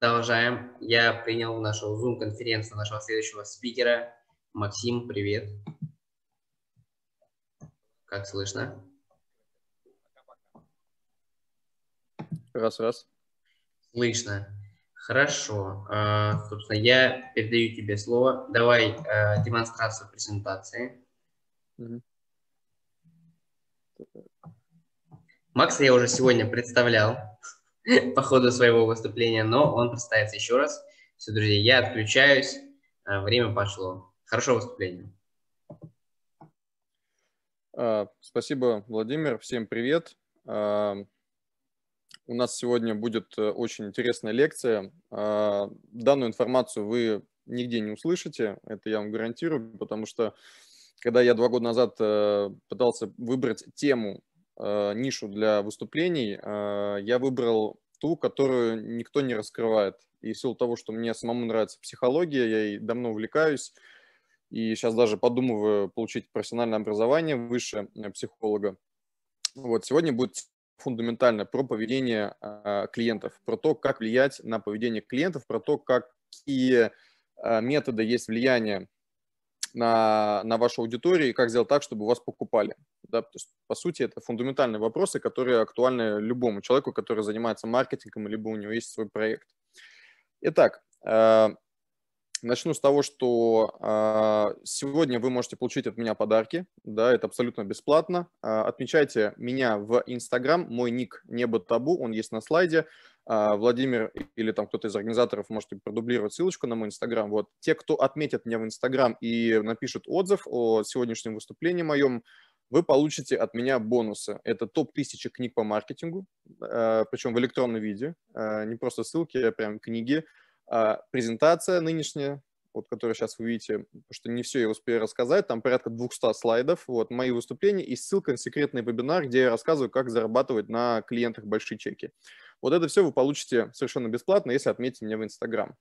Продолжаем. Я принял нашу Zoom-конференцию нашего следующего спикера. Максим, привет. Как слышно? Раз, раз. Слышно. Хорошо. А, собственно, я передаю тебе слово. Давай а, демонстрацию презентации. Угу. Макса я уже сегодня представлял. по ходу своего выступления, но он представится еще раз. Все, друзья, я отключаюсь. А, время пошло. Хорошо выступление. А, спасибо, Владимир. Всем привет. А, у нас сегодня будет э, очень интересная лекция. Данную информацию вы нигде не услышите, это я вам гарантирую, потому что когда я два года назад э, пытался выбрать тему э, нишу для выступлений, э, я выбрал ту, которую никто не раскрывает. И в силу того, что мне самому нравится психология, я ей давно увлекаюсь, и сейчас даже подумываю получить профессиональное образование выше э, психолога. Вот сегодня будет фундаментально про поведение э, клиентов, про то, как влиять на поведение клиентов, про то, какие э, методы есть влияние на, на вашу аудиторию и как сделать так, чтобы вас покупали да, то есть по сути, это фундаментальные вопросы, которые актуальны любому человеку, который занимается маркетингом, либо у него есть свой проект. Итак, э, Начну с того, что э, сегодня вы можете получить от меня подарки, да, это абсолютно бесплатно. Э, отмечайте меня в Инстаграм, мой ник Небо Табу, он есть на слайде. Э, Владимир или там кто-то из организаторов может продублировать ссылочку на мой Инстаграм. Вот те, кто отметит меня в Инстаграм и напишет отзыв о сегодняшнем выступлении моем, вы получите от меня бонусы. Это топ-1000 книг по маркетингу, э, причем в электронном виде, э, не просто ссылки, а прям книги. Э, презентация нынешняя, вот, которую сейчас вы видите, потому что не все я успею рассказать, там порядка 200 слайдов, вот, мои выступления и ссылка на секретный вебинар, где я рассказываю, как зарабатывать на клиентах большие чеки. Вот это все вы получите совершенно бесплатно, если отметите меня в Инстаграм.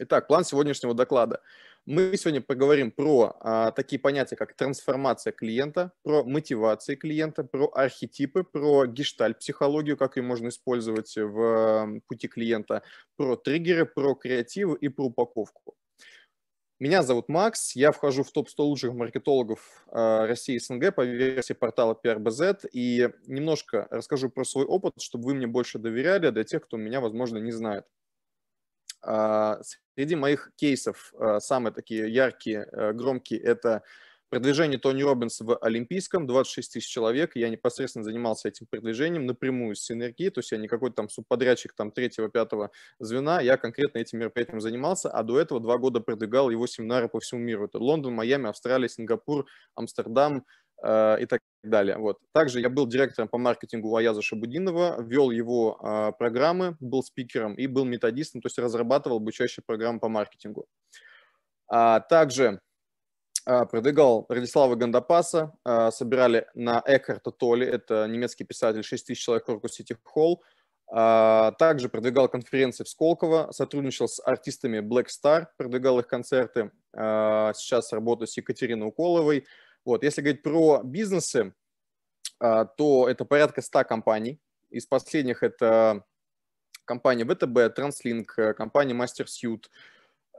Итак, план сегодняшнего доклада. Мы сегодня поговорим про а, такие понятия, как трансформация клиента, про мотивации клиента, про архетипы, про гештальт-психологию, как ее можно использовать в пути клиента, про триггеры, про креативы и про упаковку. Меня зовут Макс, я вхожу в топ-100 лучших маркетологов э, России и СНГ по версии портала PRBZ и немножко расскажу про свой опыт, чтобы вы мне больше доверяли, а для тех, кто меня, возможно, не знает. А, среди моих кейсов а, самые такие яркие, э, громкие – это продвижение Тони Робинса в Олимпийском, 26 тысяч человек, я непосредственно занимался этим продвижением напрямую с Синергией, то есть я не какой-то там субподрядчик там третьего-пятого звена, я конкретно этим мероприятием занимался, а до этого два года продвигал его семинары по всему миру, это Лондон, Майами, Австралия, Сингапур, Амстердам, а, и так далее. Вот. Также я был директором по маркетингу Аяза Шабудинова, вел его а, программы, был спикером и был методистом, то есть разрабатывал обучающие программы по маркетингу. А, также продвигал Радислава Гандапаса, собирали на Экхарта Толли, это немецкий писатель, 6 тысяч человек в Орку Сити Холл. Также продвигал конференции в Сколково, сотрудничал с артистами Black Star, продвигал их концерты. Сейчас работаю с Екатериной Уколовой, вот. Если говорить про бизнесы, а, то это порядка 100 компаний. Из последних это компания ВТБ, Транслинк, э, компания MasterSuit.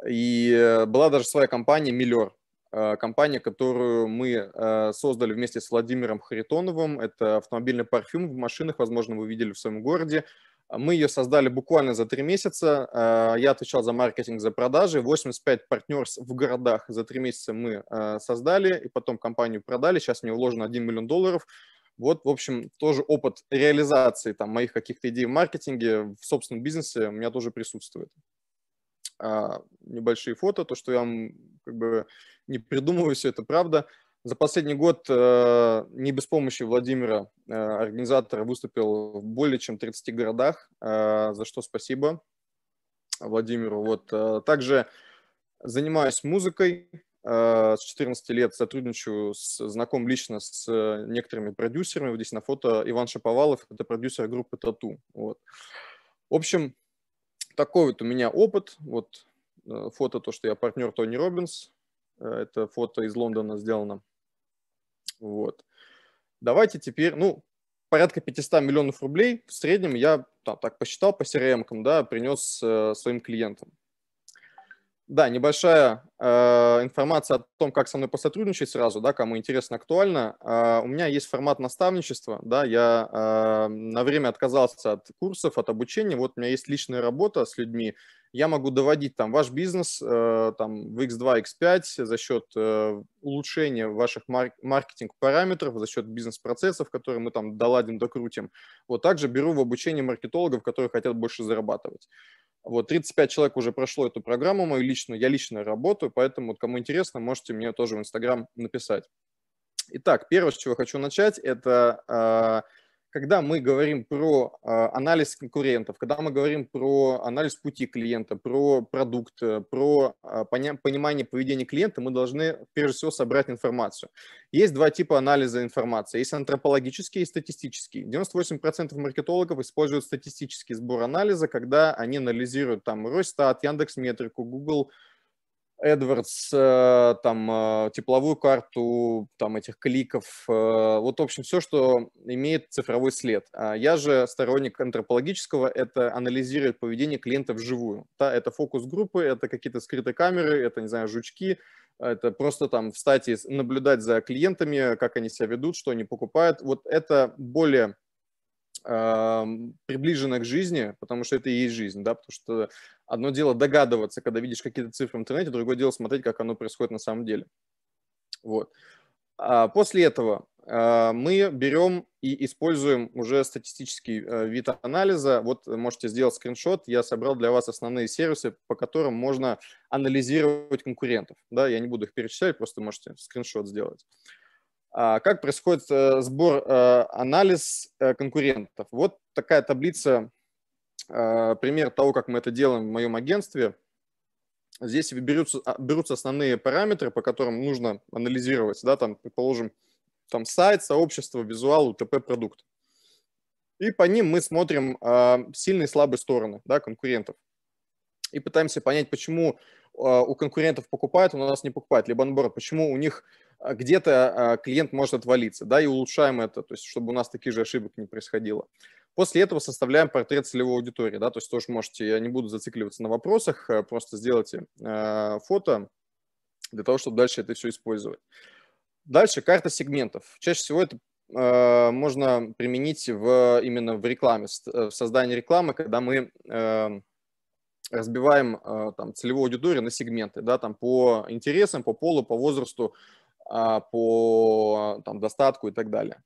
И э, была даже своя компания Миллер, э, компания, которую мы создали вместе с Владимиром Харитоновым. Это автомобильный парфюм в машинах, возможно, вы видели в своем городе. Мы ее создали буквально за три месяца. А, я отвечал за маркетинг, за продажи. 85 партнерств в городах за три месяца мы а, создали, и потом компанию продали. Сейчас в нее вложено 1 миллион долларов. Вот, в общем, тоже опыт реализации там, моих каких-то идей в маркетинге, в собственном бизнесе у меня тоже присутствует. А, небольшие фото, то, что я вам как бы не придумываю, все это правда. За последний год э, не без помощи Владимира э, организатор выступил в более чем 30 городах, э, за что спасибо Владимиру. Вот. Также занимаюсь музыкой, с 14 лет сотрудничаю, с, знаком лично с некоторыми продюсерами. Вот здесь на фото Иван Шаповалов, это продюсер группы «Тату». Вот. В общем, такой вот у меня опыт. Вот фото то, что я партнер Тони Робинс. Это фото из Лондона сделано. Вот. Давайте теперь, ну, порядка 500 миллионов рублей в среднем я там, так посчитал по CRM, да, принес э, своим клиентам. Да, небольшая э, информация о том, как со мной посотрудничать сразу, да, кому интересно, актуально. Э, у меня есть формат наставничества, да, я э, на время отказался от курсов, от обучения, вот у меня есть личная работа с людьми, я могу доводить там ваш бизнес э, там в X2, X5 за счет э, улучшения ваших марк- маркетинг-параметров, за счет бизнес-процессов, которые мы там доладим, докрутим. Вот также беру в обучение маркетологов, которые хотят больше зарабатывать. Вот 35 человек уже прошло эту программу мою личную, я лично работаю, поэтому вот кому интересно, можете мне тоже в Инстаграм написать. Итак, первое, с чего хочу начать, это а, когда мы говорим про э, анализ конкурентов, когда мы говорим про анализ пути клиента, про продукт, э, про э, понимание поведения клиента, мы должны прежде всего собрать информацию. Есть два типа анализа информации. Есть антропологический и статистический. 98% маркетологов используют статистический сбор анализа, когда они анализируют там Росстат, Яндекс.Метрику, Google AdWords, э, там, э, тепловую карту, там, этих кликов, э, вот, в общем, все, что имеет цифровой след. А я же сторонник антропологического, это анализировать поведение клиента вживую. Да, это фокус-группы, это какие-то скрытые камеры, это, не знаю, жучки, это просто там встать и наблюдать за клиентами, как они себя ведут, что они покупают. Вот это более Эм, приближена к жизни, потому что это и есть жизнь, да, потому что одно дело догадываться, когда видишь какие-то цифры в интернете, другое дело смотреть, как оно происходит на самом деле. Вот. А после этого э, мы берем и используем уже статистический э, вид анализа. Вот можете сделать скриншот. Я собрал для вас основные сервисы, по которым можно анализировать конкурентов. Да, я не буду их перечислять, просто можете скриншот сделать. А, как происходит э, сбор, э, анализ э, конкурентов? Вот такая таблица, пример того, как мы это делаем в моем агентстве. Здесь берутся, а, берутся основные параметры, по которым нужно анализировать, да, там, предположим, там сайт, сообщество, визуал, УТП, продукт. И по ним мы смотрим а, сильные и слабые стороны да, конкурентов. И пытаемся понять, почему у конкурентов покупают, у нас не покупают, либо наоборот, почему у них а, где-то а, клиент может отвалиться, да, и улучшаем это, то есть чтобы у нас таких же ошибок не происходило. После этого составляем портрет целевой аудитории, да, то есть тоже можете, я не буду зацикливаться на вопросах, а, просто сделайте фото для того, чтобы дальше это все использовать. Дальше карта сегментов. Чаще всего это можно применить в, именно в рекламе, э, в создании рекламы, когда мы разбиваем там целевую аудиторию на сегменты, да, там по интересам, по полу, по возрасту, а, по а, там, достатку и так далее.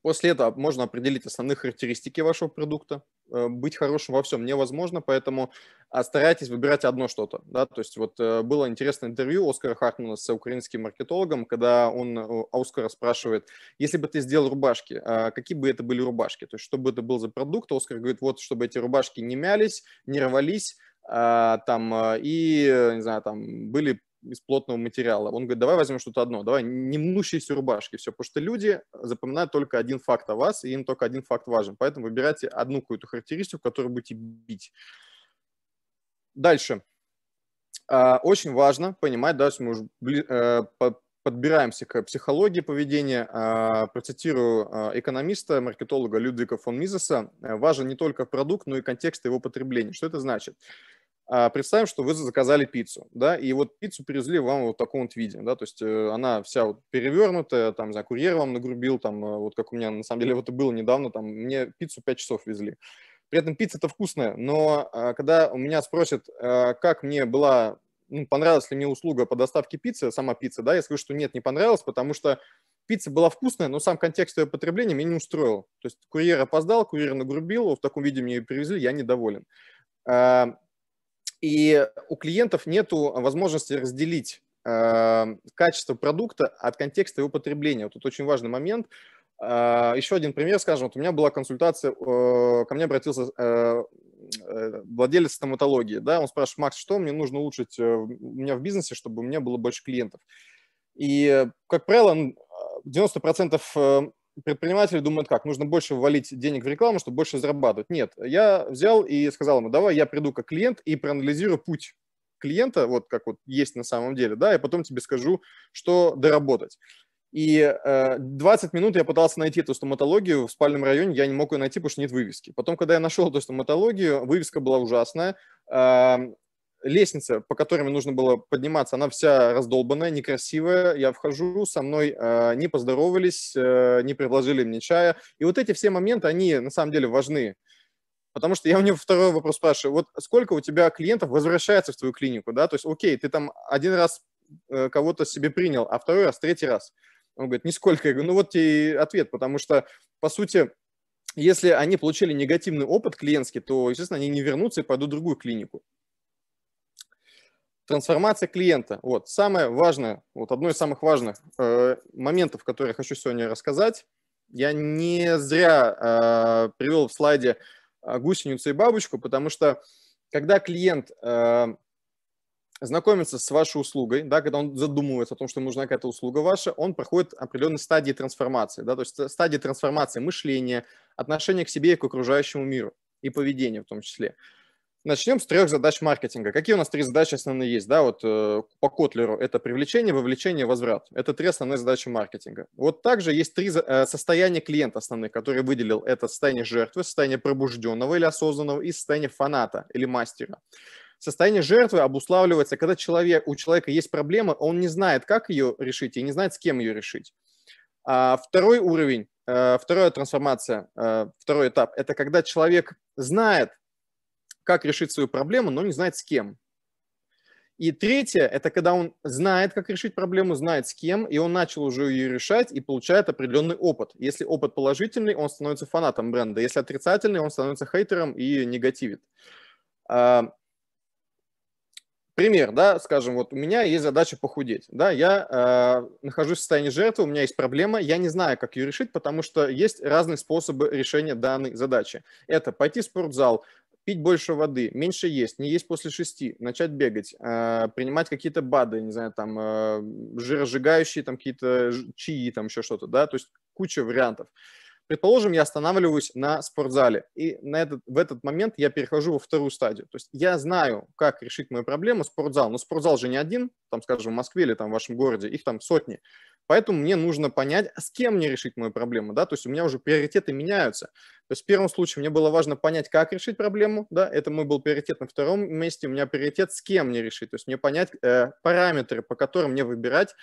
После этого можно определить основные характеристики вашего продукта. Э, быть хорошим во всем невозможно, поэтому а, старайтесь выбирать одно что-то. Да? То есть вот э, было интересное интервью Оскара Хартмана с украинским маркетологом, когда он э, Оскара спрашивает, если бы ты сделал рубашки, какие бы это были рубашки? То есть что бы это был за продукт? Оскар говорит, вот чтобы эти рубашки не мялись, не рвались, там, и, не знаю, там были из плотного материала. Он говорит, давай возьмем что-то одно, давай не мнущиеся рубашки, все, потому что люди запоминают только один факт о вас, и им только один факт важен, поэтому выбирайте одну какую-то характеристику, которую будете бить. Дальше. А, очень важно понимать, да, мы уже э, подбираемся к психологии поведения. А, процитирую а, экономиста, маркетолога Людвига фон Мизеса. Важен не только продукт, но и контекст его потребления. Что это значит? А, представим, что вы заказали пиццу, да, и вот пиццу привезли вам вот в таком вот виде, да, то есть э, она вся вот перевернутая, там, не знаю, курьер вам нагрубил, там, э, вот как у меня, на самом деле, вот и было недавно, там, мне пиццу 5 часов везли. При этом пицца-то вкусная, но а, когда у меня спросят, а, как мне была, ну, понравилась ли мне услуга по доставке пиццы, сама пицца, да, я скажу, что нет, не понравилась, потому что пицца была вкусная, но сам контекст ее потребления меня не устроил. То есть курьер опоздал, курьер нагрубил, в таком виде мне ее привезли, я недоволен и у клиентов нет возможности разделить э, качество продукта от контекста его потребления. Вот тут очень важный момент. Э, еще один пример, скажем, вот у меня была консультация, э, ко мне обратился э, э владелец стоматологии, да, он спрашивает, Макс, что мне нужно улучшить э, у меня в бизнесе, чтобы у меня было больше клиентов? И, как правило, 90% предприниматели думают как? Нужно больше ввалить денег в рекламу, чтобы больше зарабатывать. Нет, я взял и сказал ему, давай я приду как клиент и проанализирую путь клиента, вот как вот есть на самом деле, да, и потом тебе скажу, что доработать. И э, 20 минут я пытался найти эту стоматологию в спальном районе, я не мог ее найти, потому что нет вывески. Потом, когда я нашел эту стоматологию, вывеска была ужасная, э, лестница, по которой нужно было подниматься, она вся раздолбанная, некрасивая. Я вхожу, со мной э, не поздоровались, э, не предложили мне чая. И вот эти все моменты, они на самом деле важны. Потому что я у него второй вопрос спрашиваю. Вот сколько у тебя клиентов возвращается в твою клинику, да? То есть, окей, ты там один раз э, кого-то себе принял, а второй раз, третий раз. Он говорит, нисколько. Я говорю, ну вот тебе и ответ, потому что, по сути, если они получили негативный опыт клиентский, то, естественно, они не вернутся и пойдут в другую клинику. Трансформация клиента. Вот самое важное, вот одно из самых важных э, моментов, которые я хочу сегодня рассказать. Я не зря э, привел в слайде гусеницу и бабочку, потому что когда клиент э, знакомится с вашей услугой, да, когда он задумывается о том, что нужна какая-то услуга ваша, он проходит определенные стадии трансформации, да, то есть стадии трансформации мышления, отношения к себе и к окружающему миру и поведения в том числе. Э, Начнем с трех задач маркетинга. Какие у нас три задачи основные есть? Да, вот э, по Котлеру это привлечение, вовлечение, возврат. Это три основные задачи маркетинга. Вот также есть три э, состояния клиента основных, которые выделил. Это состояние жертвы, состояние пробужденного или осознанного и состояние фаната или мастера. Состояние жертвы обуславливается, когда человек, у человека есть проблема, он не знает, как ее решить и не знает, с кем ее решить. А второй уровень, э, вторая трансформация, э, второй этап – это когда человек знает, как решить свою проблему, но не знает с кем. И третье, это когда он знает, как решить проблему, знает с кем, и он начал уже ее решать и получает определенный опыт. Если опыт положительный, он становится фанатом бренда. Если отрицательный, он становится хейтером и негативит. А, пример, да, скажем, вот у меня есть задача похудеть, да, я э, нахожусь в состоянии жертвы, у меня есть проблема, я не знаю, как ее решить, потому что есть разные способы решения данной задачи. Это пойти в спортзал, пить больше воды, меньше есть, не есть после шести, начать бегать, э, принимать какие-то БАДы, не знаю, там, э, жиросжигающие, там, какие-то чаи, там, еще что-то, да, то есть куча вариантов. Предположим, я останавливаюсь на спортзале, и на этот, в этот момент я перехожу во вторую стадию. То есть я знаю, как решить мою проблему спортзал, но спортзал же не один, там, скажем, в Москве или там в вашем городе, их там сотни. Поэтому мне нужно понять, а с кем мне решить мою проблему, да, то есть у меня уже приоритеты меняются. То есть в первом случае мне было важно понять, как решить проблему, да, это мой был приоритет на втором месте, у меня приоритет, с кем мне решить, то есть мне понять э, параметры, по которым мне выбирать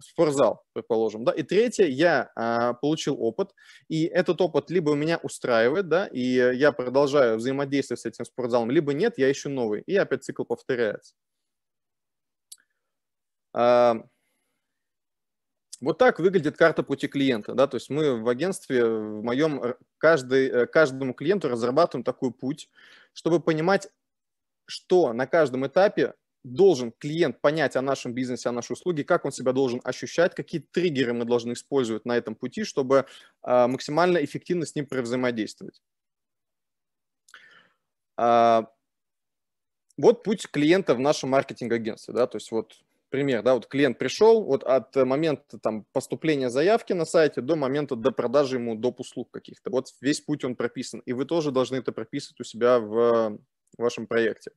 спортзал, предположим, да, и третье, я а, получил опыт, и этот опыт либо меня устраивает, да, и я продолжаю взаимодействовать с этим спортзалом, либо нет, я ищу новый, и опять цикл повторяется. А, вот так выглядит карта пути клиента. Да? То есть мы в агентстве, в моем, э, каждый, э, каждому клиенту разрабатываем такой путь, чтобы понимать, что на каждом этапе должен клиент понять о нашем бизнесе, о нашей услуге, как он себя должен ощущать, какие триггеры мы должны использовать на этом пути, чтобы а, максимально эффективно с ним взаимодействовать. А, вот путь клиента в нашем маркетинг-агентстве. Да? То есть вот пример, да, вот клиент пришел, вот от момента там поступления заявки на сайте до момента до продажи ему доп. услуг каких-то. Вот весь путь он прописан, и вы тоже должны это прописывать у себя в вашем проекте.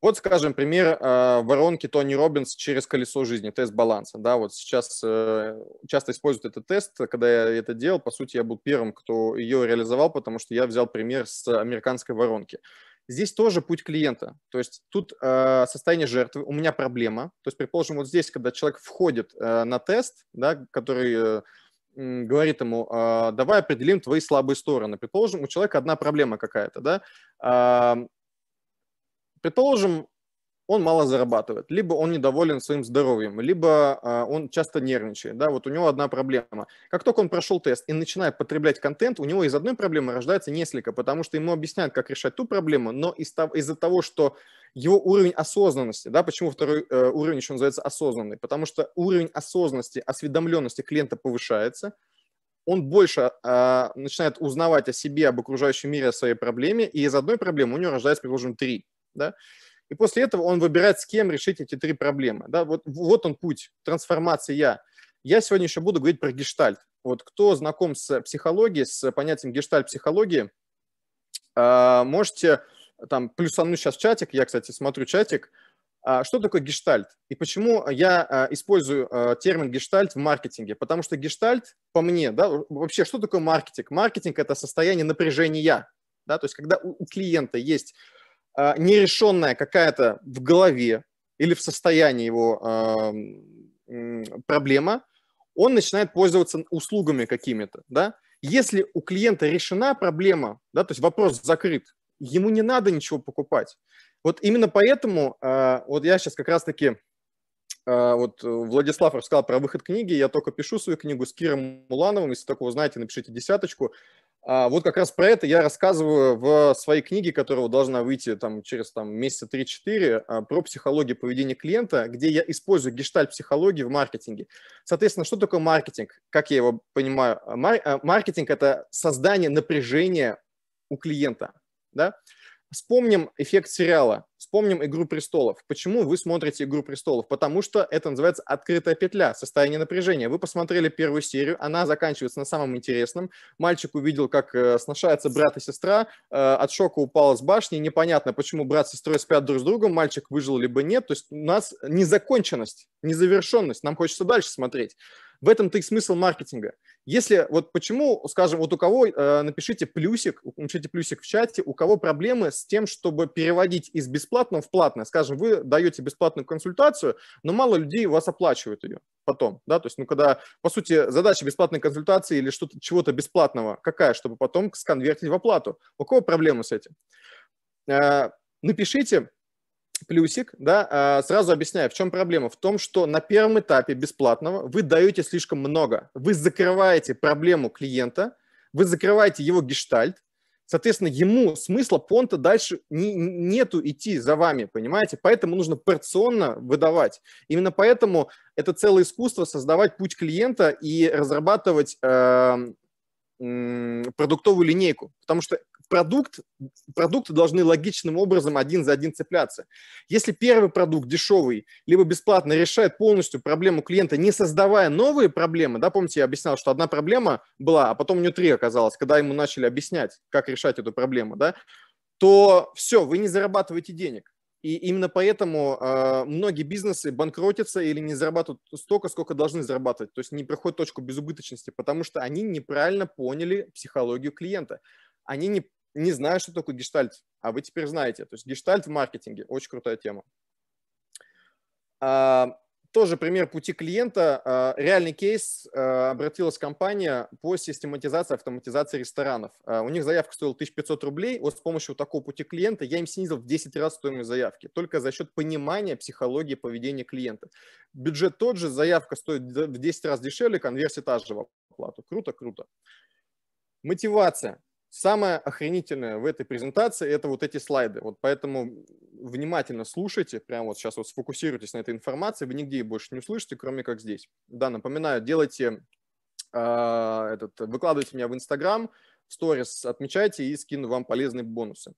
Вот, скажем, пример э, воронки Тони Робинс через колесо жизни, тест баланса. Да, вот сейчас э, часто используют этот тест. Когда я это делал, по сути, я был первым, кто ее реализовал, потому что я взял пример с американской воронки. Здесь тоже путь клиента. То есть тут э, состояние жертвы, у меня проблема. То есть, предположим, вот здесь, когда человек входит э, на тест, да, который э, говорит ему, э, давай определим твои слабые стороны. Предположим, у человека одна проблема какая-то, да. Э, предположим, он мало зарабатывает, либо он недоволен своим здоровьем, либо э, он часто нервничает. Да, вот у него одна проблема. Как только он прошел тест и начинает потреблять контент, у него из одной проблемы рождается несколько, потому что ему объясняют, как решать ту проблему, но из- из-за того, что его уровень осознанности, да, почему второй э, уровень еще называется осознанный, потому что уровень осознанности, осведомленности клиента повышается, он больше э, начинает узнавать о себе, об окружающем мире, о своей проблеме, и из одной проблемы у него рождается, предположим, три, да, и после этого он выбирает, с кем решить эти три проблемы. Да? Вот, вот он путь, трансформации «я». Я сегодня еще буду говорить про гештальт. Вот кто знаком с психологией, с понятием гештальт-психологии, а, можете там плюсануть сейчас чатик, я, кстати, смотрю чатик, а, что такое гештальт и почему я а, использую термин гештальт в маркетинге? Потому что гештальт, по мне, да, вообще, что такое маркетинг? Маркетинг – это состояние напряжения, да, то есть когда у клиента есть а, нерешенная какая-то в голове или в состоянии его а, проблема, он начинает пользоваться услугами какими-то, да. Если у клиента решена проблема, да, то есть вопрос закрыт, ему не надо ничего покупать. Вот именно поэтому, а, вот я сейчас как раз-таки, вот Владислав рассказал про выход книги, я только пишу свою книгу с Киром Мулановым, если такого знаете, напишите десяточку, а, вот как раз про это я рассказываю в своей книге, которая должна выйти там, через там, месяца 3-4, а, про психологию поведения клиента, где я использую гештальт психологии в маркетинге. Соответственно, что такое маркетинг? Как я его понимаю? Э, маркетинг – это создание напряжения у клиента. Да? Вспомним эффект сериала, вспомним «Игру престолов». Почему вы смотрите «Игру престолов»? Потому что это называется открытая петля, состояние напряжения. Вы посмотрели первую серию, она заканчивается на самом интересном. Мальчик увидел, как э, сношается брат и сестра, э, от шока упала с башни. Непонятно, почему брат с сестрой спят друг с другом, мальчик выжил либо нет. То есть у нас незаконченность, незавершенность, нам хочется дальше смотреть. В этом-то и смысл маркетинга – если вот почему, скажем, вот у кого, э, напишите плюсик, напишите плюсик в чате, у кого проблемы с тем, чтобы переводить из бесплатного в платное. Скажем, вы даете бесплатную консультацию, но мало людей у вас оплачивают ее потом, да, то есть, ну, когда, по сути, задача бесплатной консультации или что-то, чего-то бесплатного какая, чтобы потом сконвертить в оплату. У кого проблемы с этим? Э, напишите, плюсик, да, а, сразу объясняю, в чем проблема. В том, что на первом этапе бесплатного вы даете слишком много. Вы закрываете проблему клиента, вы закрываете его гештальт, соответственно, ему смысла понта дальше не, нету идти за вами, понимаете? Поэтому нужно порционно выдавать. Именно поэтому это целое искусство создавать путь клиента и разрабатывать эм, продуктовую линейку, потому что продукт, продукты должны логичным образом один за один цепляться. Если первый продукт дешевый, либо бесплатно решает полностью проблему клиента, не создавая новые проблемы, да, помните, я объяснял, что одна проблема была, а потом у него три оказалось, когда ему начали объяснять, как решать эту проблему, да, то все, вы не зарабатываете денег. И именно поэтому э, многие бизнесы банкротятся или не зарабатывают столько, сколько должны зарабатывать. То есть не проходят точку безубыточности, потому что они неправильно поняли психологию клиента. Они не, не знают, что такое гештальт, а вы теперь знаете. То есть гештальт в маркетинге – очень крутая тема. А, тоже пример пути клиента. А, реальный кейс а, обратилась компания по систематизации, автоматизации ресторанов. А, у них заявка стоила 1500 рублей. Вот с помощью такого пути клиента я им снизил в 10 раз стоимость заявки. Только за счет понимания психологии поведения клиента. Бюджет тот же, заявка стоит в 10 раз дешевле, конверсия та же в оплату. Круто, круто. Мотивация. Самое охренительное в этой презентации – это вот эти слайды. Вот поэтому внимательно слушайте, прямо вот сейчас вот сфокусируйтесь на этой информации, вы нигде ее больше не услышите, кроме как здесь. Да, напоминаю, делайте, э, этот, выкладывайте меня в Инстаграм, в сторис отмечайте и скину вам полезные бонусы.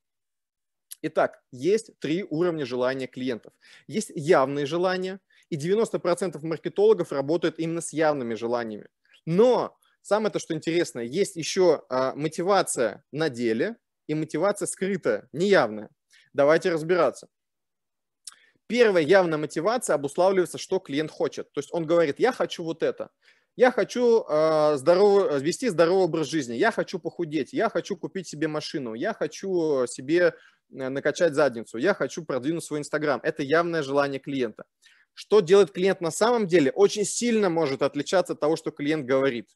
Итак, есть три уровня желания клиентов. Есть явные желания, и 90% маркетологов работают именно с явными желаниями. Но Самое то, что интересно, есть еще а, мотивация на деле и мотивация скрытая, неявная. Давайте разбираться. Первая явная мотивация обуславливается, что клиент хочет. То есть он говорит, я хочу вот это. Я хочу э, здорово, вести здоровый образ жизни, я хочу похудеть, я хочу купить себе машину, я хочу себе э, накачать задницу, я хочу продвинуть свой Инстаграм. Это явное желание клиента. Что делает клиент на самом деле, очень сильно может отличаться от того, что клиент говорит.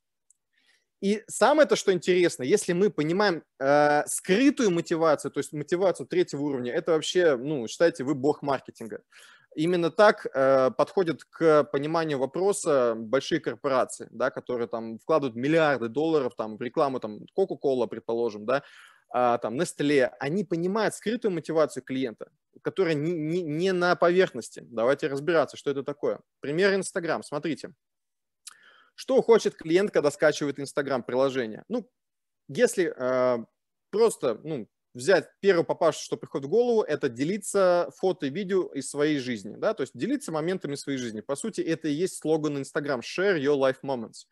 И самое то, что интересно, если мы понимаем э, скрытую мотивацию, то есть мотивацию третьего уровня, это вообще, ну, считайте, вы бог маркетинга. Именно так э, подходят к пониманию вопроса большие корпорации, да, которые там вкладывают миллиарды долларов там, в рекламу, там, Coca-Cola, предположим, да, э, там, Nestle. Они понимают скрытую мотивацию клиента, которая не, не, не на поверхности. Давайте разбираться, что это такое. Пример Инстаграм, смотрите. Что хочет клиент, когда скачивает Instagram приложение Ну, если э, просто ну, взять первый попавший, что приходит в голову, это делиться фото и видео из своей жизни, да, то есть делиться моментами своей жизни. По сути, это и есть слоган Instagram: «Share your life moments»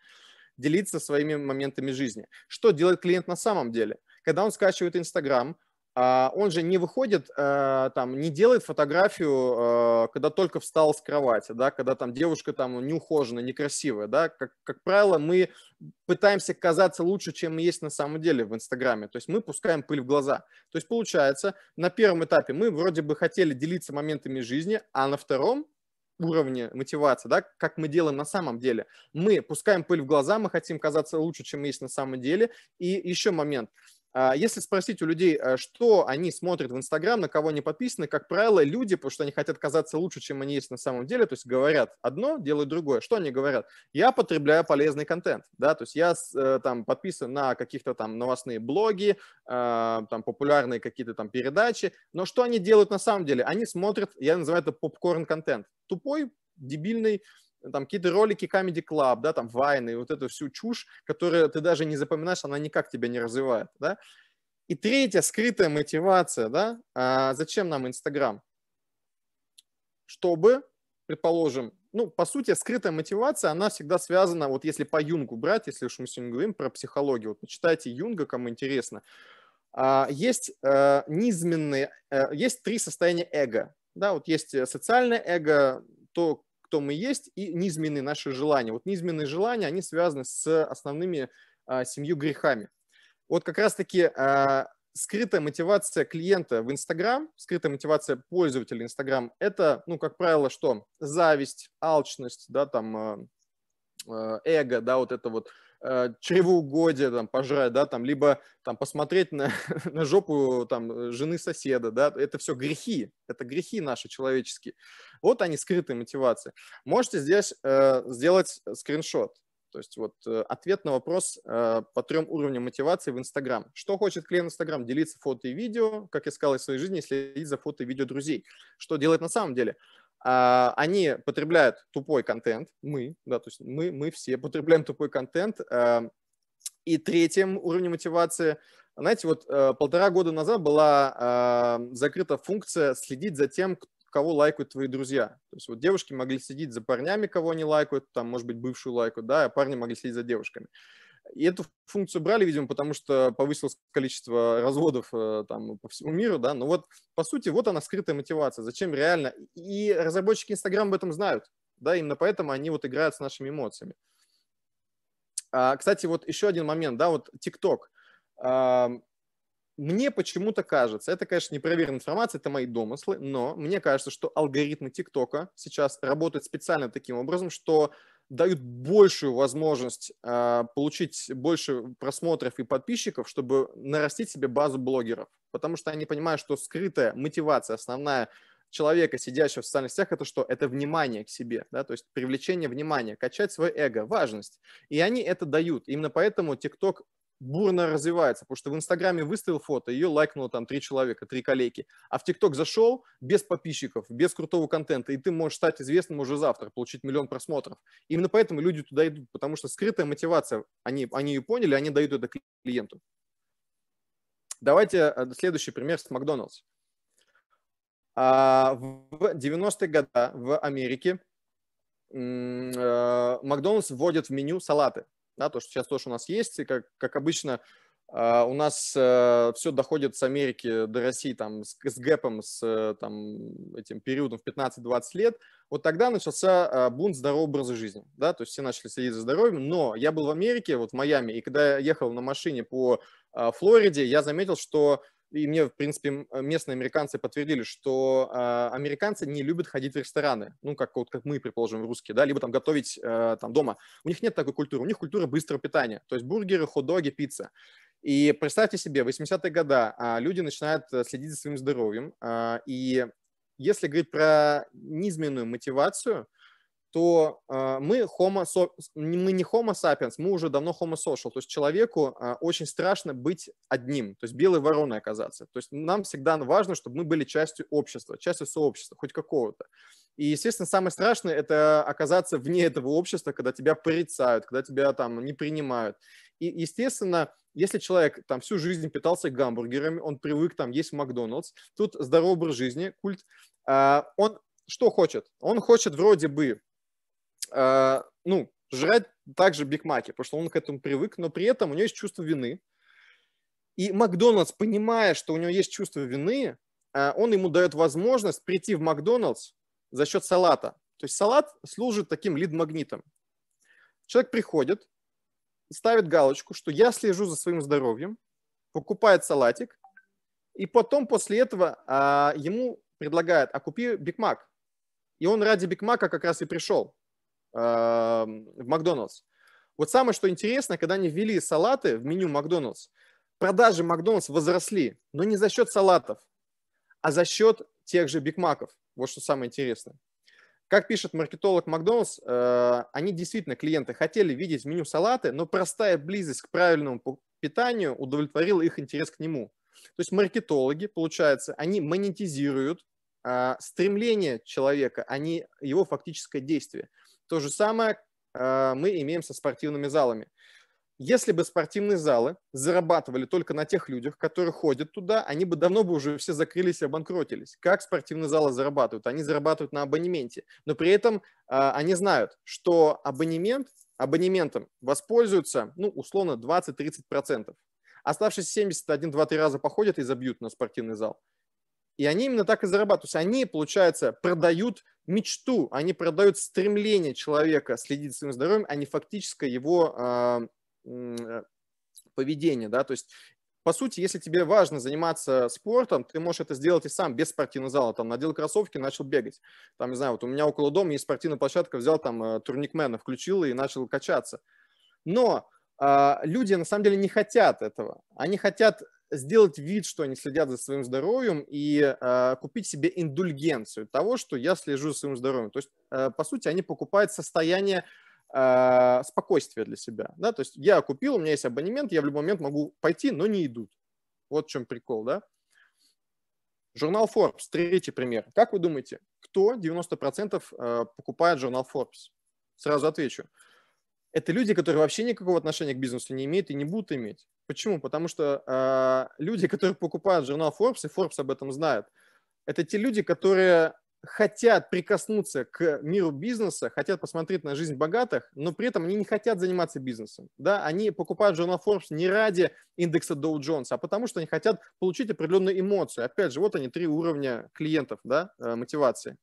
делиться своими моментами жизни. Что делает клиент на самом деле? Когда он скачивает Instagram? А, он же не выходит, э, там, не делает фотографию, э, когда только встал с кровати, да, когда там девушка там неухоженная, некрасивая, да, как, как правило, мы пытаемся казаться лучше, чем мы есть на самом деле в Инстаграме, то есть мы пускаем пыль в глаза. То есть получается, на первом этапе мы вроде бы хотели делиться моментами жизни, а на втором уровне мотивации, да, как мы делаем на самом деле. Мы пускаем пыль в глаза, мы хотим казаться лучше, чем мы есть на самом деле. И еще момент – а, если спросить у людей, э, что они смотрят в Инстаграм, на кого они подписаны, как правило, люди, потому что они хотят казаться лучше, чем они есть на самом деле, то есть говорят одно, делают другое. Что они говорят? Я потребляю полезный контент, да, то есть я э, там подписан на каких-то там новостные блоги, а, там популярные какие-то там передачи, но что они делают на самом деле? Они смотрят, я называю это попкорн-контент, тупой, дебильный, там какие-то ролики Comedy Club, да, там Вайны, вот эту всю чушь, которую ты даже не запоминаешь, она никак тебя не развивает, да. И третья скрытая мотивация, да, а зачем нам Инстаграм? Чтобы, предположим, ну, по сути, скрытая мотивация, она всегда связана, вот если по Юнгу брать, если уж мы сегодня говорим про психологию, вот почитайте Юнга, кому интересно, а, есть э, низменные, э, есть три состояния эго, да, вот есть э, социальное эго, то, кто мы есть, и низменные наши желания. Вот низменные желания, они связаны с основными а, семью грехами. Вот как раз-таки а, скрытая мотивация клиента в Инстаграм, скрытая мотивация пользователя Инстаграм – это, ну, как правило, что? Зависть, алчность, да, там, а, а, эго, да, вот это вот э, чревоугодие там пожрать, да, там, либо там посмотреть на, на жопу там э, жены соседа, да, это все грехи, это грехи наши человеческие. Вот они скрытые мотивации. Можете здесь э, сделать скриншот, то есть вот э, ответ на вопрос э, по трем уровням мотивации в Инстаграм. Что хочет клиент Инстаграм? Делиться фото и видео, как я сказал, из своей жизни, следить за фото и видео друзей. Что делать на самом деле? А, они потребляют тупой контент, мы, да, то есть мы, мы все потребляем тупой контент. Эм, и третьим уровнем мотивации, знаете, вот э, полтора года назад была эм, закрыта функция следить за тем, кого лайкают твои друзья. То есть вот девушки могли следить за парнями, кого они лайкают, там, может быть, бывшую лайку, да, а парни могли следить за девушками. И эту функцию брали, видимо, потому что повысилось количество разводов э, там, по всему миру, да, но вот, по сути, вот она скрытая мотивация, зачем реально, и разработчики Инстаграм об этом знают, да, именно поэтому они вот играют с нашими эмоциями. А, кстати, вот еще один момент, да, вот ТикТок. А, мне почему-то кажется, это, конечно, непроверенная информация, это мои домыслы, но мне кажется, что алгоритмы ТикТока сейчас работают специально таким образом, что дают большую возможность э, получить больше просмотров и подписчиков, чтобы нарастить себе базу блогеров. Потому что они понимают, что скрытая мотивация основная человека, сидящего в социальных сетях, это что? Это внимание к себе, да, то есть привлечение внимания, качать свое эго, важность. И они это дают. Именно поэтому TikTok бурно развивается, потому что в Инстаграме выставил фото, ее лайкнуло там три человека, три коллеги, а в ТикТок зашел без подписчиков, без крутого контента, и ты можешь стать известным уже завтра, получить миллион просмотров. Именно поэтому люди туда идут, потому что скрытая мотивация, они, они ее поняли, они дают это клиенту. Давайте э, следующий пример с Макдоналдс. А, в 90-е годы в Америке э, Макдоналдс вводит в меню салаты да, то, что сейчас то, что у нас есть, и как, как обычно а, у нас э, все доходит с Америки до России там, с, с гэпом, с э, там, этим периодом в 15-20 лет. Вот тогда начался а, бунт здорового образа жизни. Да? То есть все начали следить за здоровьем. Но я был в Америке, вот в Майами, и когда я ехал на машине по а, Флориде, я заметил, что и мне, в принципе, э, местные американцы подтвердили, что э, американцы не любят ходить в рестораны, ну, как, вот, как мы, предположим, русские, да, либо там готовить э, там дома. У них нет такой культуры, у них культура быстрого питания, то есть бургеры, хот-доги, пицца. И представьте себе, 80-е годы а, люди начинают э, следить за своим здоровьем, а, и если говорить про низменную мотивацию – то а, мы, homo, мы не homo sapiens, мы уже давно homo social. То есть человеку а, очень страшно быть одним, то есть белой вороной оказаться. То есть нам всегда важно, чтобы мы были частью общества, частью сообщества, хоть какого-то. И, естественно, самое страшное – это оказаться вне этого общества, когда тебя порицают, когда тебя там не принимают. И, естественно, если человек там всю жизнь питался гамбургерами, он привык там есть в Макдональдс, тут здоровый образ жизни, культ, а, он что хочет? Он хочет вроде бы э, ну, жрать также бигмаки, потому что он к этому привык, но при этом у него есть чувство вины. И Макдональдс, понимая, что у него есть чувство вины, э, он ему дает возможность прийти в Макдональдс за счет салата. То есть салат служит таким лид-магнитом. Человек приходит, ставит галочку, что я слежу за своим здоровьем, покупает салатик, и потом после этого а, ему предлагают, а купи Биг Мак. И он ради Биг Мака как раз и пришел. Эм, в Макдоналдс. Вот самое, что интересно, когда они ввели салаты в меню Макдоналдс, продажи Макдоналдс возросли, но не за счет салатов, а за счет тех же бигмаков. Вот что самое интересное. Как пишет маркетолог Макдоналдс, э, они действительно, клиенты, хотели видеть в меню салаты, но простая близость к правильному питанию удовлетворила их интерес к нему. То есть маркетологи, получается, они монетизируют а, стремление человека, а не его фактическое действие. То же самое э, мы имеем со спортивными залами. Если бы спортивные залы зарабатывали только на тех людях, которые ходят туда, они бы давно бы уже все закрылись и обанкротились. Как спортивные залы зарабатывают? Они зарабатывают на абонементе, но при этом э, они знают, что абонемент, абонементом воспользуются, ну, условно, 20-30%. Оставшиеся 71-2 два, раза походят и забьют на спортивный зал. И они именно так и зарабатывают. То есть они, получается, продают мечту, они продают стремление человека следить за своим здоровьем, а не фактическое его а, э, поведение. Да? То есть по сути, если тебе важно заниматься спортом, ты можешь это сделать и сам, без спортивного зала. Там надел кроссовки, начал бегать. Там, не знаю, вот у меня около дома есть спортивная площадка, взял там э, турникмена, включил и начал качаться. Но э, люди на самом деле не хотят этого. Они хотят сделать вид, что они следят за своим здоровьем и э, купить себе индульгенцию того, что я слежу за своим здоровьем. То есть, э, по сути, они покупают состояние э, спокойствия для себя. Да? То есть я купил, у меня есть абонемент, я в любой момент могу пойти, но не идут. Вот в чем прикол, да? Журнал Forbes, третий пример. Как вы думаете, кто 90% э, покупает журнал Forbes? Сразу отвечу это люди, которые вообще никакого отношения к бизнесу не имеют и не будут иметь. Почему? Потому что э, люди, которые покупают журнал Forbes, и Forbes об этом знает, это те люди, которые хотят прикоснуться к миру бизнеса, хотят посмотреть на жизнь богатых, но при этом они не хотят заниматься бизнесом. Да? Они покупают журнал Forbes не ради индекса Dow Jones, а потому что они хотят получить определенную эмоцию. Опять же, вот они, три уровня клиентов да, э, мотивации.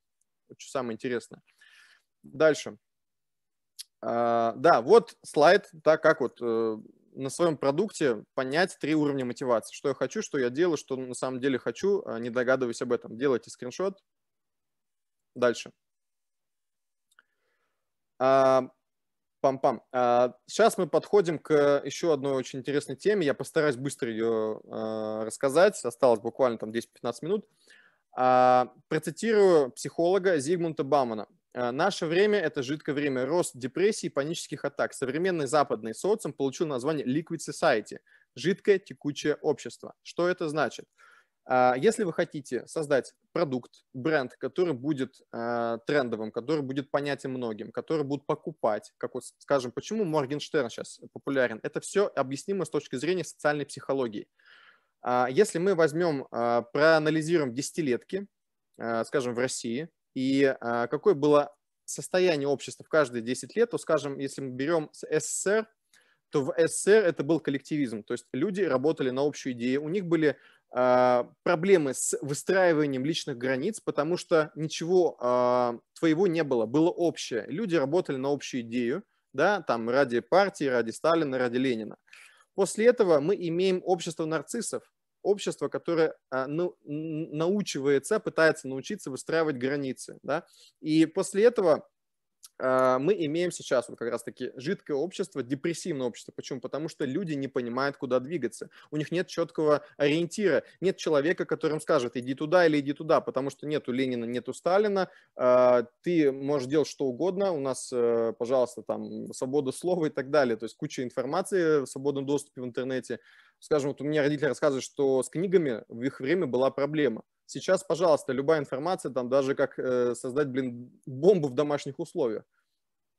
что самое интересное. Дальше. А, да, вот слайд, так как вот э, на своем продукте понять три уровня мотивации. Что я хочу, что я делаю, что на самом деле хочу, а не догадываюсь об этом. Делайте скриншот. Дальше. А, Пам-пам. А, сейчас мы подходим к еще одной очень интересной теме. Я постараюсь быстро ее а, рассказать. Осталось буквально там 10-15 минут. А, процитирую психолога Зигмунда Баумана. Э, наше время – это жидкое время. Рост депрессии и панических атак. Современный западный социум получил название Liquid Society – жидкое текучее общество. Что это значит? А, если вы хотите создать продукт, бренд, который будет э, трендовым, который будет понятен многим, который будут покупать, как вот, скажем, почему Моргенштерн сейчас популярен, это все объяснимо с точки зрения социальной психологии. А, если мы возьмем, э, проанализируем десятилетки, скажем, в России, и а, какое было состояние общества в каждые 10 лет, то, скажем, если мы берем СССР, то в СССР это был коллективизм, то есть люди работали на общую идею, у них были а, проблемы с выстраиванием личных границ, потому что ничего э, твоего не было, было общее. Люди работали на общую идею, да, там ради партии, ради Сталина, ради Ленина. После этого мы имеем общество нарциссов, общество, которое а, ну, научивается, пытается научиться выстраивать границы. Да? И после этого а, мы имеем сейчас вот как раз-таки жидкое общество, депрессивное общество. Почему? Потому что люди не понимают, куда двигаться. У них нет четкого ориентира. Нет человека, которым скажет, иди туда или иди туда, потому что нету Ленина, нету Сталина. А, ты можешь делать что угодно. У нас, э, пожалуйста, там свобода слова и так далее. То есть куча информации в свободном доступе в интернете. Скажем, вот у меня родители рассказывают, что с книгами в их время была проблема. Сейчас, пожалуйста, любая информация, там даже как э, создать, блин, бомбу в домашних условиях.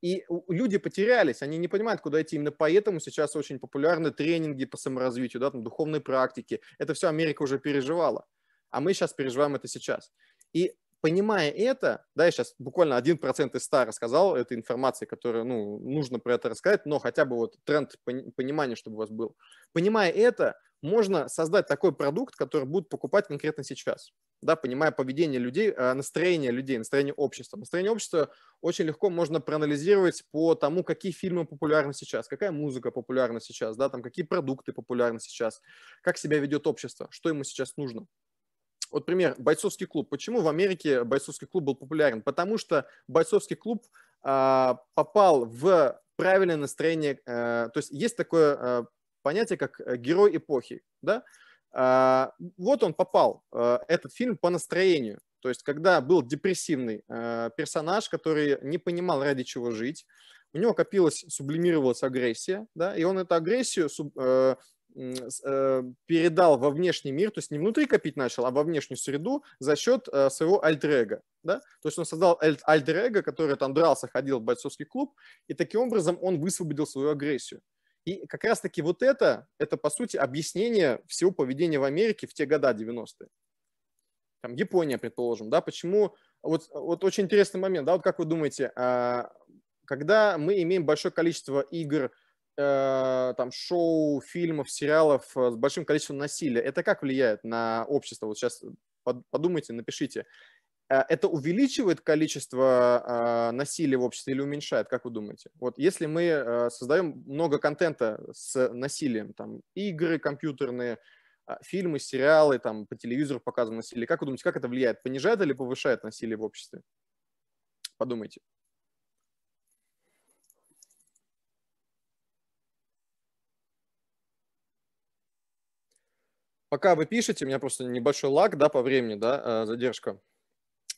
И люди потерялись, они не понимают, куда идти. Именно поэтому сейчас очень популярны тренинги по саморазвитию, да, там, духовные практики. Это все Америка уже переживала. А мы сейчас переживаем это сейчас. И понимая это, да, я сейчас буквально 1% из 100 рассказал этой информации, которая, ну, нужно про это рассказать, но хотя бы вот тренд понимания, чтобы у вас был. Понимая это, можно создать такой продукт, который будут покупать конкретно сейчас, да, понимая поведение людей, а, настроение людей, настроение общества. Настроение общества очень легко можно проанализировать по тому, какие фильмы популярны сейчас, какая музыка популярна сейчас, да, там какие продукты популярны сейчас, как себя ведет общество, что ему сейчас нужно. Вот пример, бойцовский клуб. Почему в Америке бойцовский клуб был популярен? Потому что бойцовский клуб э, попал в правильное настроение. Э, то есть есть такое э, понятие, как э, герой эпохи. Да? Э, вот он попал, э, этот фильм, по настроению. То есть когда был депрессивный э, персонаж, который не понимал, ради чего жить, у него копилась, сублимировалась агрессия, да, и он эту агрессию суб, э, Э, передал во внешний мир, то есть не внутри копить начал, а во внешнюю среду за счет э, своего альтер да? То есть он создал альтер который там дрался, ходил в бойцовский клуб, и таким образом он высвободил свою агрессию. И как раз-таки вот это, это, по сути, объяснение всего поведения в Америке в те года 90-е. Там Япония, предположим, да, почему... Вот, вот очень интересный момент, да, вот как вы думаете, а, когда мы имеем большое количество игр э, там шоу, фильмов, сериалов э, с большим количеством насилия, это как влияет на общество? Вот сейчас подумайте, напишите. Э, это увеличивает количество э, насилия в обществе или уменьшает, как вы думаете? Вот если мы э, создаем много контента с насилием, там игры компьютерные, э, фильмы, сериалы, там по телевизору показано насилие. Как вы думаете, как это влияет? Понижает или повышает насилие в обществе? Подумайте. пока вы пишете, у меня просто небольшой лаг, да, по времени, да, э, задержка.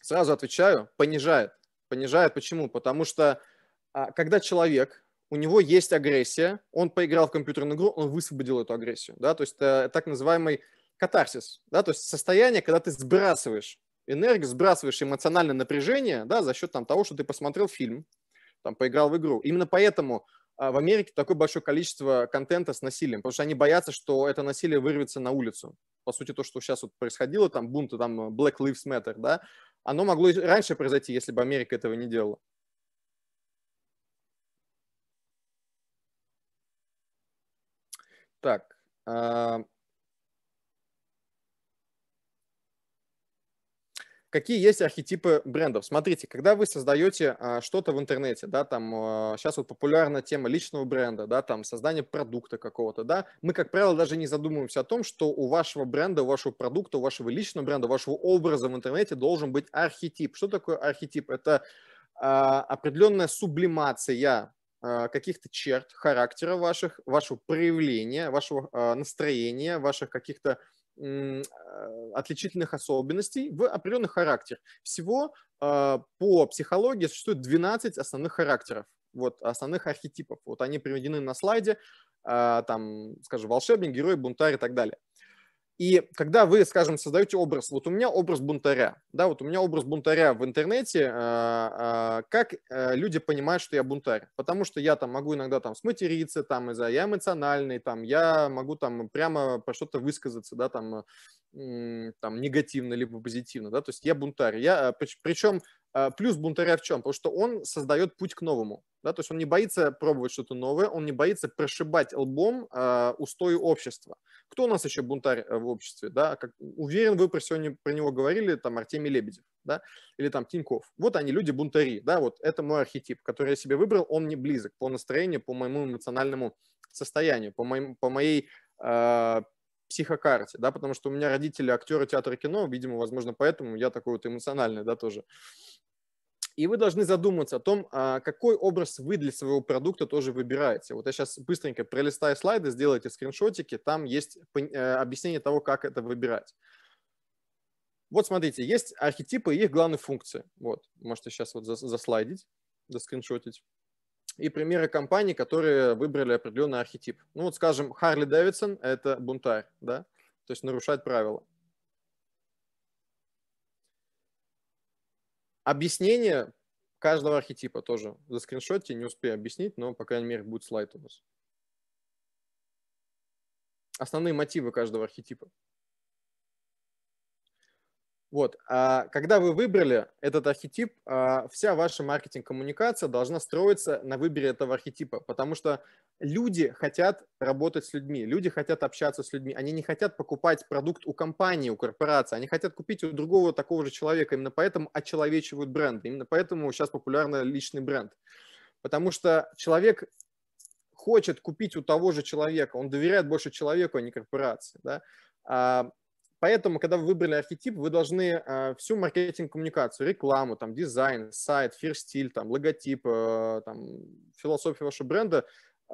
Сразу отвечаю, понижает. Понижает почему? Потому что а, когда человек, у него есть агрессия, он поиграл в компьютерную игру, он высвободил эту агрессию, да, то есть э, так называемый катарсис, да, то есть состояние, когда ты сбрасываешь энергию, сбрасываешь эмоциональное напряжение, да, за счет там того, что ты посмотрел фильм, там, поиграл в игру. Именно поэтому а, в Америке такое большое количество контента с насилием, потому что они боятся, что это насилие вырвется на улицу. По сути, то, что сейчас вот происходило, там бунты, там Black Lives Matter, да, оно могло и раньше произойти, если бы Америка этого не делала. Так, а, какие есть архетипы брендов. Смотрите, когда вы создаете а, что-то в интернете, да, там а, сейчас вот популярна тема личного бренда, да, там создание продукта какого-то, да, мы, как правило, даже не задумываемся о том, что у вашего бренда, у вашего продукта, у вашего личного бренда, у вашего образа в интернете должен быть архетип. Что такое архетип? Это а, определенная сублимация а, каких-то черт характера ваших, вашего проявления, вашего а, настроения, ваших каких-то а, отличительных особенностей в определенный характер. Всего а, по психологии существует 12 основных характеров, вот, основных архетипов. Вот они приведены на слайде, а, там, скажем, волшебник, герой, бунтарь и так далее. И когда вы, скажем, создаете образ, вот у меня образ бунтаря, да, вот у меня образ бунтаря в интернете, э, э, как э, люди понимают, что я бунтарь? Потому что я там могу иногда там сматериться, там, из-за я эмоциональный, там, я могу там прямо про что-то высказаться, да, там, там негативно, либо позитивно, да, то есть я бунтарь. Я, причем а, плюс бунтаря в чем? Потому что он создает путь к новому. Да? То есть он не боится пробовать что-то новое, он не боится прошибать лбом э, устои общества. Кто у нас еще бунтарь э, в обществе? Да? Как, уверен, вы про сегодня про него говорили, там, Артемий Лебедев, да? или там Тиньков. Вот они, люди-бунтари, да, вот это мой архетип, который я себе выбрал, он мне близок по настроению, по моему эмоциональному состоянию, по, моим, по моей э, психокарте, да, потому что у меня родители актеры театра и кино, видимо, возможно, поэтому я такой вот эмоциональный, да, тоже. И вы должны задуматься о том, а, какой образ вы для своего продукта тоже выбираете. Вот я сейчас быстренько пролистаю слайды, сделайте скриншотики, там есть э, объяснение того, как это выбирать. Вот смотрите, есть архетипы и их главные функции. Вот, можете сейчас вот заслайдить, заскриншотить и примеры компаний, которые выбрали определенный архетип. Ну вот, скажем, Харли Дэвидсон – это бунтарь, да? То есть нарушать правила. Объяснение каждого архетипа тоже. За скриншотте не успею объяснить, но, по крайней мере, будет слайд у нас. Основные мотивы каждого архетипа. Вот, а когда вы выбрали этот архетип, а вся ваша маркетинг-коммуникация должна строиться на выборе этого архетипа, потому что люди хотят работать с людьми, люди хотят общаться с людьми, они не хотят покупать продукт у компании, у корпорации, они хотят купить у другого такого же человека, именно поэтому очеловечивают бренд, именно поэтому сейчас популярен личный бренд, потому что человек хочет купить у того же человека, он доверяет больше человеку, а не корпорации, да, а, Поэтому, когда вы выбрали архетип, вы должны э, всю маркетинг-коммуникацию, рекламу, там, дизайн, сайт, фир-стиль, там, логотип, э, там, философию вашего бренда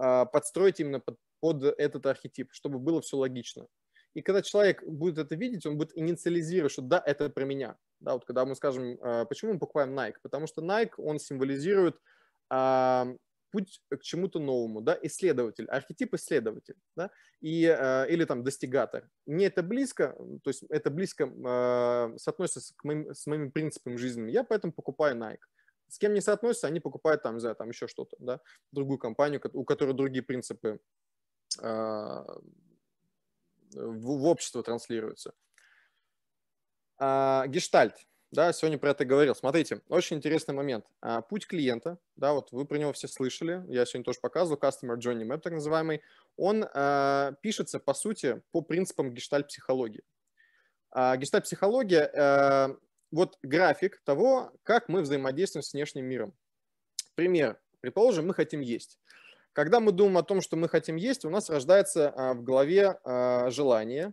э, подстроить именно под, под этот архетип, чтобы было все логично. И когда человек будет это видеть, он будет инициализировать, что да, это про меня. Да, вот когда мы скажем, э, почему мы покупаем Nike? Потому что Nike, он символизирует а, путь к чему-то новому, да, исследователь, архетип исследователь, да, и, э, или там достигатор. Мне это близко, то есть это близко э, соотносится к моим, с моими принципами жизни, я поэтому покупаю Nike. С кем не соотносятся, они покупают там, не знаю, там еще что-то, да, другую компанию, у которой другие принципы э, в, в общество транслируются. Э, гештальт да, сегодня про это говорил. Смотрите, очень интересный момент. А, путь клиента, да, вот вы про него все слышали, я сегодня тоже показывал, Customer Journey Map так называемый, он э, пишется, по сути, по принципам гештальт-психологии. Э, гештальт-психология э, вот график того, как мы взаимодействуем с внешним миром. Пример. Предположим, мы хотим есть. Когда мы думаем о том, что мы хотим есть, у нас рождается э, в голове э, желание.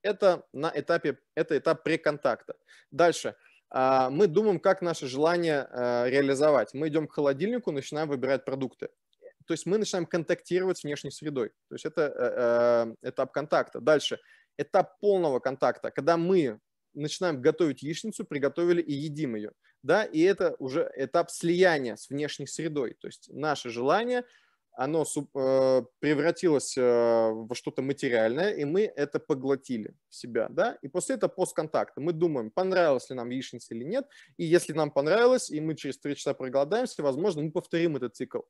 Это на этапе, это этап преконтакта. Дальше – а, мы думаем, как наше желание а, реализовать. Мы идем к холодильнику, начинаем выбирать продукты. То есть мы начинаем контактировать с внешней средой. То есть это э, э, этап контакта. Дальше этап полного контакта, когда мы начинаем готовить яичницу, приготовили и едим ее. Да, и это уже этап слияния с внешней средой. То есть наше желание – оно э, превратилось э, во что-то материальное, и мы это поглотили в себя, да, и после этого постконтакта мы думаем, понравилось ли нам яичница или нет, и если нам понравилось, и мы через три часа проголодаемся, возможно, мы повторим этот цикл.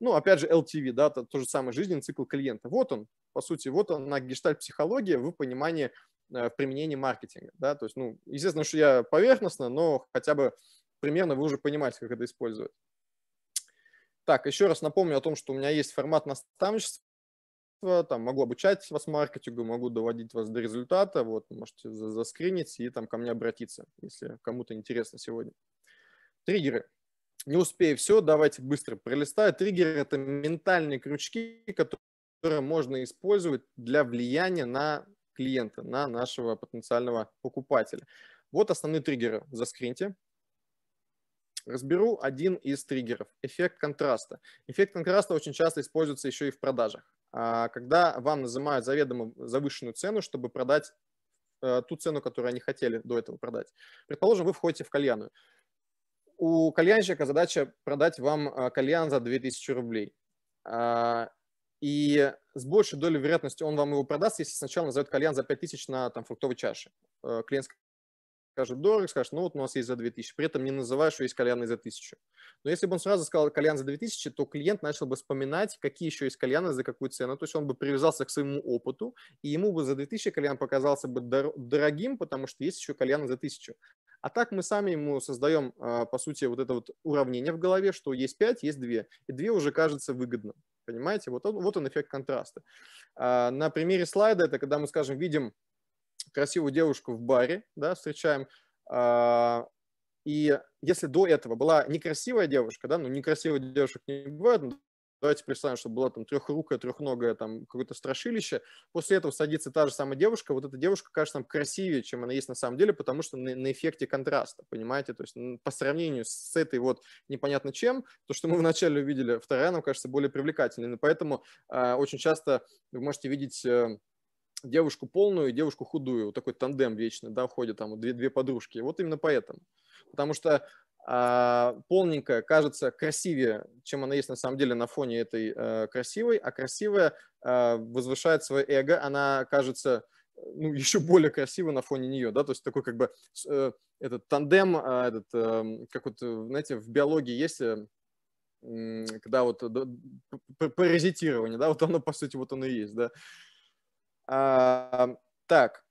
Ну, опять же, LTV, да, то, то же самое, жизненный цикл клиента. Вот он, по сути, вот он на гештальт-психологии в понимании, э, в применении маркетинга, да, то есть, ну, естественно, что я поверхностно, но хотя бы примерно вы уже понимаете, как это использовать. Так, еще раз напомню о том, что у меня есть формат наставничества, там могу обучать вас маркетингу, могу доводить вас до результата, вот, можете заскринить и там ко мне обратиться, если кому-то интересно сегодня. Триггеры. Не успею все, давайте быстро пролистаю. Триггеры – это ментальные крючки, которые можно использовать для влияния на клиента, на нашего потенциального покупателя. Вот основные триггеры. Заскриньте разберу один из триггеров – эффект контраста. Эффект контраста очень часто используется еще и в продажах. А, когда вам называют заведомо завышенную цену, чтобы продать э, ту цену, которую они хотели до этого продать. Предположим, вы входите в кальяную. У кальянщика задача продать вам э, кальян за 2000 рублей. А, и с большей долей вероятности он вам его продаст, если сначала назовет кальян за 5000 на там, фруктовой чаше. Э, Клиент скажет дорого, скажет, ну вот у нас есть за 2000, при этом не называя, что есть кальяны за 1000. Но если бы он сразу сказал кальян за 2000, то клиент начал бы вспоминать, какие еще есть кальяны, за какую цену, то есть он бы привязался к своему опыту, и ему бы за 2000 кальян показался бы дор- дорогим, потому что есть еще кальяны за 1000. А так мы сами ему создаем, а, по сути, вот это вот уравнение в голове, что есть 5, есть 2, и 2 уже кажется выгодным. Понимаете? Вот он, вот он эффект контраста. А, на примере слайда это когда мы, скажем, видим красивую девушку в баре, да, встречаем, э, и если до этого была некрасивая девушка, да, ну некрасивых девушек не бывает, но ну, давайте представим, что была там трехрукая, трехногая, там какое-то страшилище, после этого садится та же самая девушка, вот эта девушка кажется нам красивее, чем она есть на самом деле, потому что на, на эффекте контраста, понимаете, то есть по сравнению с этой вот непонятно чем, то, что мы вначале увидели, вторая нам кажется более привлекательной, поэтому э, очень часто вы можете видеть... Э, девушку полную и девушку худую. Вот такой тандем вечный, да, ходят там две, две подружки. Вот именно поэтому. Потому что а, полненькая кажется красивее, чем она есть на самом деле на фоне этой а, красивой, а красивая а, возвышает свое эго, она кажется ну, еще более красиво на фоне нее, да, то есть такой как бы э, этот тандем, э, этот, э, как вот, э, знаете, в биологии есть, э, когда вот да, паразитирование, да, вот оно, по сути, вот оно и есть, да, а, так,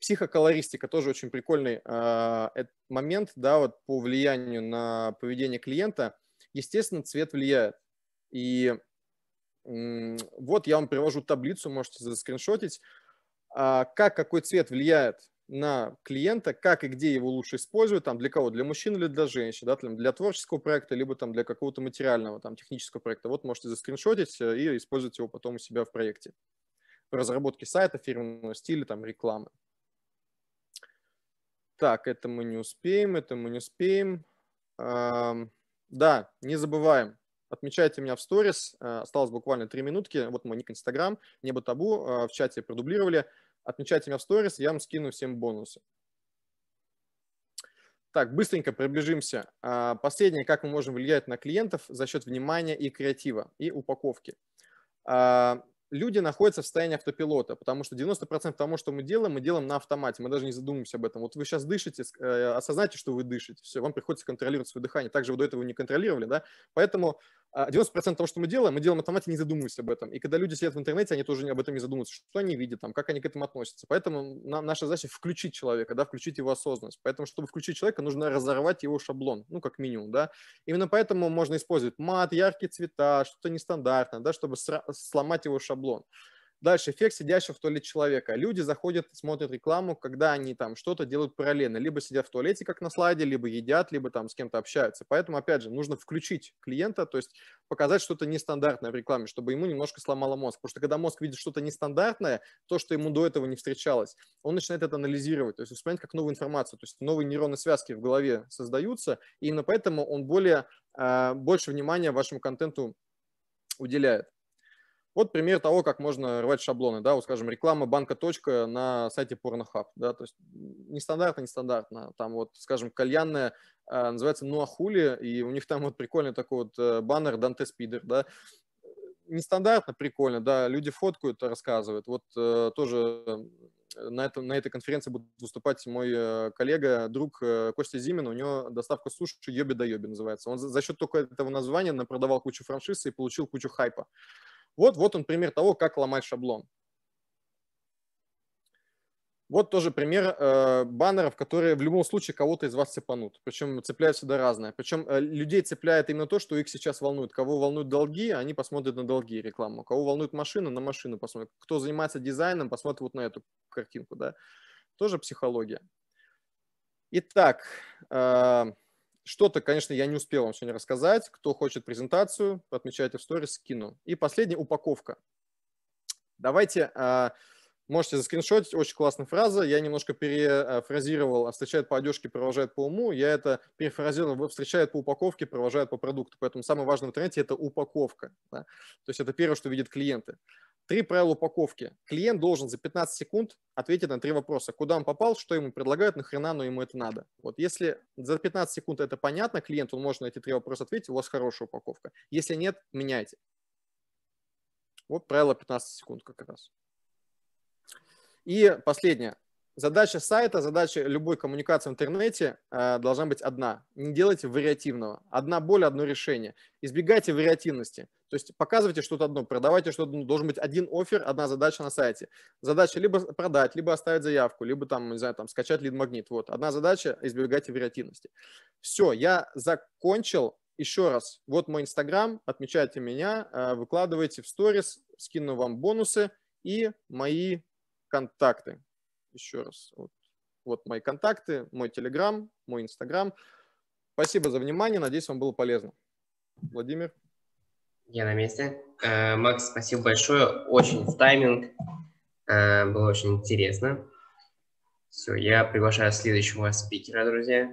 психоколористика тоже очень прикольный а, момент, да, вот по влиянию на поведение клиента. Естественно, цвет влияет. И вот я вам привожу таблицу, можете заскриншотить, а, как какой цвет влияет на клиента, как и где его лучше использовать, там для кого, для мужчин или для женщин, да, там, для творческого проекта, либо там для какого-то материального, там технического проекта. Вот можете заскриншотить э, и использовать его потом у себя в проекте разработки сайта, фирменного стиля, там, рекламы. Так, это мы не успеем, это мы не успеем. Да, не забываем, отмечайте меня в сторис. Э, осталось буквально три минутки. Вот мой ник Инстаграм, небо табу, э, в чате продублировали. Отмечайте меня в сторис, я вам скину всем бонусы. Так, быстренько приближимся. Э, последнее, как мы можем влиять на клиентов за счет внимания и креатива, и упаковки люди находятся в состоянии автопилота, потому что 90% того, что мы делаем, мы делаем на автомате, мы даже не задумываемся об этом. Вот вы сейчас дышите, э, осознайте, что вы дышите, все, вам приходится контролировать свое дыхание. Также вы до этого не контролировали, да, поэтому 90% а, того, что мы делаем, мы делаем на автомате, не задумываясь об этом. И когда люди сидят в интернете, они тоже об этом не задумываются, что они видят, там, как они к этому относятся. Поэтому наша задача включить человека, да, включить его осознанность. Поэтому, чтобы включить человека, нужно разорвать его шаблон, ну, как минимум, да. Именно поэтому можно использовать мат, яркие цвета, что-то нестандартное, да, чтобы сломать его шаблон шаблон. Дальше эффект сидящего в туалете человека. Люди заходят, смотрят рекламу, когда они там что-то делают параллельно. Либо сидят в туалете, как на слайде, либо едят, либо там с кем-то общаются. Поэтому, опять же, нужно включить клиента, то есть показать что-то нестандартное в рекламе, чтобы ему немножко сломало мозг. Потому что когда мозг видит что-то нестандартное, то, что ему до этого не встречалось, он начинает это анализировать, то есть воспринимать как новую информацию. То есть новые нейронные связки в голове создаются, и именно поэтому он более, а, больше внимания вашему контенту уделяет. Вот пример того, как можно рвать шаблоны, да, вот, скажем, реклама банка точка на сайте Pornhub, да, то есть нестандартно, а нестандартно, там вот, скажем, кальянная э, называется Нуахули, и у них там вот прикольный такой вот э, баннер «Данте Спидер», да, нестандартно, прикольно, да, люди фоткают, рассказывают, вот э, тоже на, этом, на этой конференции будет выступать мой э, коллега, друг э, Костя Зимин. У него доставка суши «Йоби да йоби» называется. Он за, за счет только этого названия напродавал кучу франшиз и получил кучу хайпа. Вот, вот он пример того, как ломать шаблон. Вот тоже пример э, баннеров, которые в любом случае кого-то из вас цепанут. Причем цепляют всегда разное. Причем э, людей цепляет именно то, что их сейчас волнует. Кого волнуют долги, они посмотрят на долги рекламу. Кого волнует машина, на машину посмотрят. Кто занимается дизайном, посмотрит вот на эту картинку. Да? Тоже психология. Итак, э, что-то, конечно, я не успел вам сегодня рассказать. Кто хочет презентацию, отмечайте в сторис, скину. И последняя упаковка. Давайте, а, можете заскриншотить, очень классная фраза. Я немножко перефразировал а, «встречает по одежке, провожает по уму». Я это перефразировал «встречает по упаковке, провожает по продукту». Поэтому самое важное в интернете – это упаковка. Да? То есть это первое, что видят клиенты. Три правила упаковки. Клиент должен за 15 секунд ответить на три вопроса. Куда он попал, что ему предлагают, нахрена но ему это надо. Вот если за 15 секунд это понятно, клиент, он может на эти три вопроса ответить, у вас хорошая упаковка. Если нет, меняйте. Вот правило 15 секунд как раз. И последнее. Задача сайта, задача любой коммуникации в интернете э, должна быть одна. Не делайте вариативного. Одна боль, одно решение. Избегайте вариативности. То есть показывайте что-то одно, продавайте что-то одно. Должен быть один офер, одна задача на сайте. Задача либо продать, либо оставить заявку, либо там, не знаю, там скачать лид-магнит. Вот. Одна задача – избегайте вариативности. Все, я закончил. Еще раз, вот мой Инстаграм, отмечайте меня, э, выкладывайте в сторис, скину вам бонусы и мои контакты. Еще раз, вот, вот мои контакты, мой Телеграм, мой Инстаграм. Спасибо за внимание, надеюсь, вам было полезно. Владимир. Я на месте. Э, Макс, спасибо большое. Очень в тайминг. Э, было очень интересно. Все, я приглашаю следующего спикера, друзья.